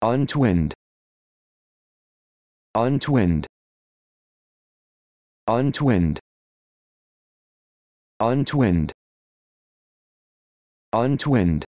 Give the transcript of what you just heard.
untwined untwined untwined untwined untwined